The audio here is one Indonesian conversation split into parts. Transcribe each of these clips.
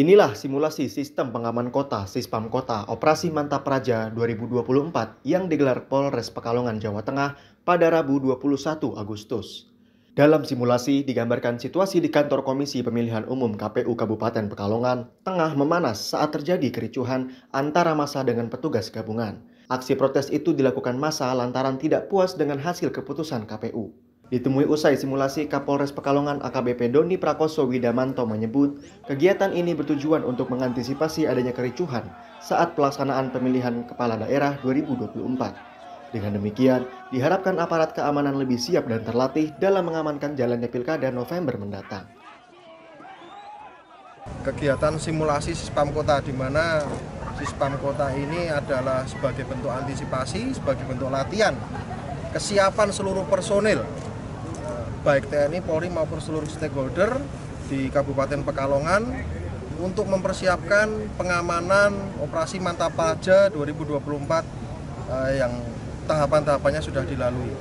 Inilah simulasi sistem pengaman kota Sispam Kota Operasi Mantap Praja 2024 yang digelar Polres Pekalongan, Jawa Tengah pada Rabu 21 Agustus. Dalam simulasi digambarkan situasi di kantor Komisi Pemilihan Umum KPU Kabupaten Pekalongan tengah memanas saat terjadi kericuhan antara masa dengan petugas gabungan. Aksi protes itu dilakukan masa lantaran tidak puas dengan hasil keputusan KPU. Ditemui usai simulasi Kapolres Pekalongan AKBP Doni Prakoso Widamanto menyebut, kegiatan ini bertujuan untuk mengantisipasi adanya kericuhan saat pelaksanaan pemilihan kepala daerah 2024. Dengan demikian, diharapkan aparat keamanan lebih siap dan terlatih dalam mengamankan jalannya pilkada November mendatang. Kegiatan simulasi Sispam Kota di mana Sispam Kota ini adalah sebagai bentuk antisipasi, sebagai bentuk latihan kesiapan seluruh personil baik TNI, Polri maupun seluruh stakeholder di Kabupaten Pekalongan untuk mempersiapkan pengamanan operasi Mantap Paja 2024 eh, yang tahapan-tahapannya sudah dilalui.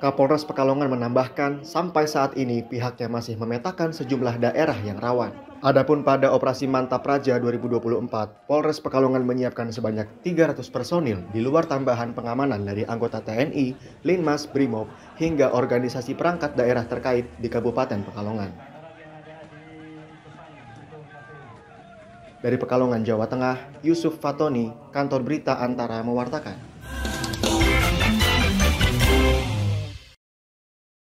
Kapolres Pekalongan menambahkan, sampai saat ini pihaknya masih memetakan sejumlah daerah yang rawan. Adapun pada operasi Mantap Raja 2024, Polres Pekalongan menyiapkan sebanyak 300 personil di luar tambahan pengamanan dari anggota TNI, Linmas, Brimob, hingga organisasi perangkat daerah terkait di Kabupaten Pekalongan. Dari Pekalongan, Jawa Tengah, Yusuf Fatoni, Kantor Berita Antara mewartakan.